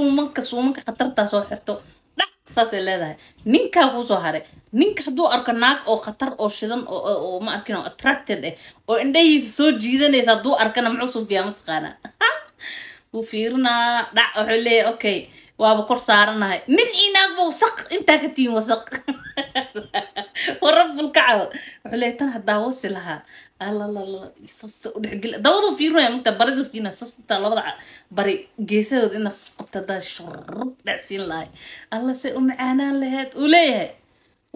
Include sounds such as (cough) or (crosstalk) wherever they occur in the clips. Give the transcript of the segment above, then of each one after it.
suumanka suumanka khatartaa soo xirto dhac saasay leedahay ninkaa kuusoo haray ninka hadduu arko naag oo khatar oo shidan oo ma arkin oo attracted ah oo indhahiisa soo jiidanaysa hadduu arkana muxuu suubiyaa mataqaana wuu fiirinaa dhac wuxuu leeyahay okay waaba kor saaranahay nin ii naagba wasaq intaa ka tihin wasaq (laughs) warabulkaco wuxuu leeya tan hadaawasi lahaa alalsas geesadooda inaad qabta hadaad shurub dhacsiin lahay alla say u macaanaan laheyd uu leeyahay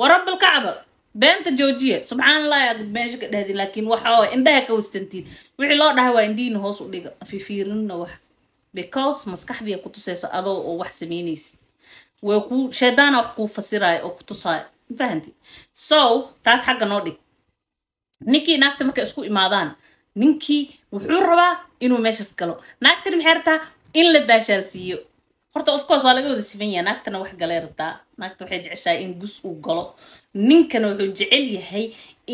warabulkacba beenta joojiya subxaan allahi meesha ka dhahdin laakiin waxa indhaha ka wastantiin wixii loo dhahay waa indhihiina hoos u dhiga fifiirinna wax because maskaxdiia ku tusayso adoo oo wax samaynaysid way ku sheedaana wax kuu fasiraayo oo ku tusaayo mafahanti so taas xagga noo dhig ninkii naagta markay isku imaadaan ninkii wuxuu rabaa inuu meeshaas galo naagtani maxay rabtaa in la baashaalsiiyo horta of course waa laga wada siman yaha naagtana wax galay rabtaa naagta waxay jeceshahay in gus uu galo ninkana wuxuu jecel yahay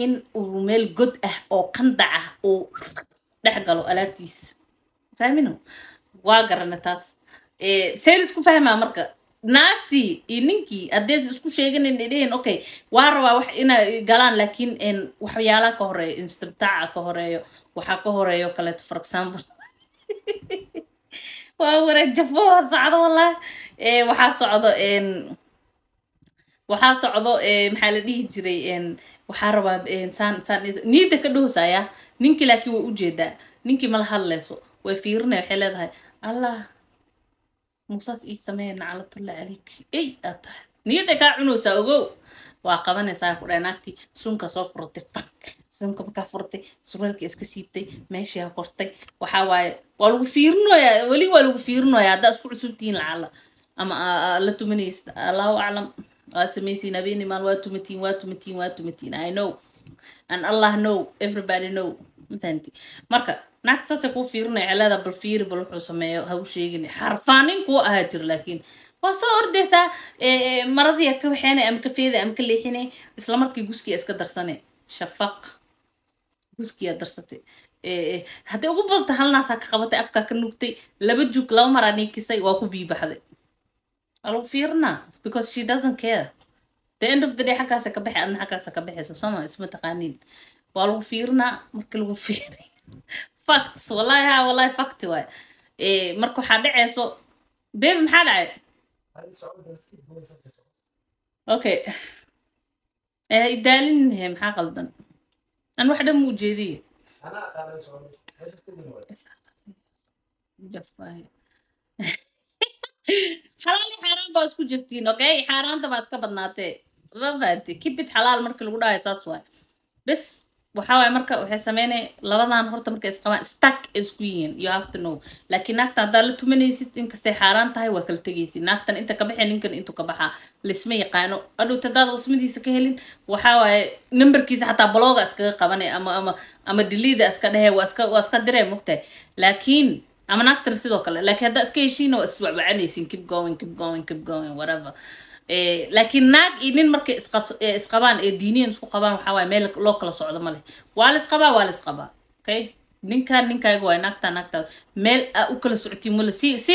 in uu meel god ah oo qandac ah uu dhex galo alaabtiisa fahmino waa garana taas eh, seyr isku fahmaa marka naagtii iyo ninkii haddee isku sheeganan dhehen okay waa rabaa wax inay galaan laakiin waxyaalaha ka horeeyo instimtaaca ka horeeyo waxaa ka horeeyo kaleeto for example (laughs) waa wara jabo waa socdo wallah eh, waxaa socdo waxaa socdo eh, maxaa la dhihi jiray waxaa rabaa saan niida ka dhoosaya ninkii laakiin way ujeedaa ninkii mala hadlayso way fiirinay waxay leedahay allah muusaas ii sameeya naclatulla caleyk ey aad tahay niyadday kaa cunaysaa ogow waa qabanaysaa ku dhaa naagtii sunka soo furatay fak sunka markaa furatay suraalkii iska siibtay meeshii kortay waxaa waaye waa lagu fiirinoyaa weli waa lagu fiirinoyaa haddaa isku cusubtihiin lacala ama la tumanaysid allahu aclam waad samaysiin habeennimaal waa tumatiin waa tumatiin waa tumatiin i know and allah know everybody know mafahanti marka naagta saasay kuu fiirinaya celada bal fiiri bal wuxuu sameeyo ha sheegin xarfaanin kuu ahaa jir laakiin waa soo ordaysaa maradiia ka waxeynay ama ka feeday ama ka leexinay isla markii guskiia iska darsane shafaq guskiyaa darsatay hadday ugu badanta halnaasaa ka qabatay afkaa ka nugtay laba jug laba maraa niikisay waa ku biibaxday waa lagu because she doesn't care the end of the day xagkaasa ka baxay adna xagkaasa ka baxaysa sooma isma taqaaniin waa lagu fiirinaa markii lagu fiiriy facts wallahi ha ah, wallahi facti waay eh, marka waxaa dhacayso bebi maxaa dhacay okay eh, idaalinhe maxaa qaldan an wax dhan muu jeediye xalaali xaaraan baa isku jeftiin okay xaaraanta baa iska badnaatee ma fahamti kibid xalaal markii lagu dhahay saas waay bes waxaawaaye marka waxay sameynay labadan horta marka isqabaan stack isku yihiin you have to know laakiin naagtan haddaad la tumanaysid inkastay xaaraan tahay waa kala tegaysid naagtan inta ka baxee ninkan intuu ka baxaa laisma yaqaano adhowta haddaad wasmadiisa ka helin waxawaaye numberkiisa xataa blooga iskaga qabanay ama ama ama diliida iska dhehee waa iska waa iska diree mogtahay laakiin ama naagtan sidoo kale laakiin haddaa iska heshiina waa iswacwacanaysin keep going keep going keep going whatever Eh, laakiin naag iyo nin markay isqabaan eh, ee eh, diiniyan isku qabaan waxaa waay meel loo kala socdo ma leh waa laisqabaa waa laisqabaa okay ninkaan ninkaaga waay naagtaa naagtaada meel a ah, u kala socotiin male si